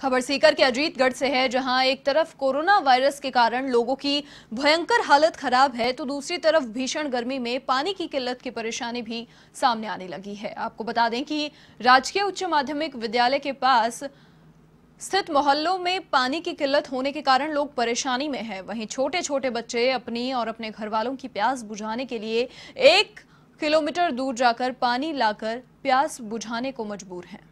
खबर सीकर के अजीतगढ़ से है जहां एक तरफ कोरोना वायरस के कारण लोगों की भयंकर हालत खराब है तो दूसरी तरफ भीषण गर्मी में पानी की किल्लत की परेशानी भी सामने आने लगी है आपको बता दें कि राजकीय उच्च माध्यमिक विद्यालय के पास स्थित मोहल्लों में पानी की किल्लत होने के कारण लोग परेशानी में है वहीं छोटे छोटे बच्चे अपनी और अपने घर वालों की प्यास बुझाने के लिए एक किलोमीटर दूर जाकर पानी लाकर प्यास बुझाने को मजबूर हैं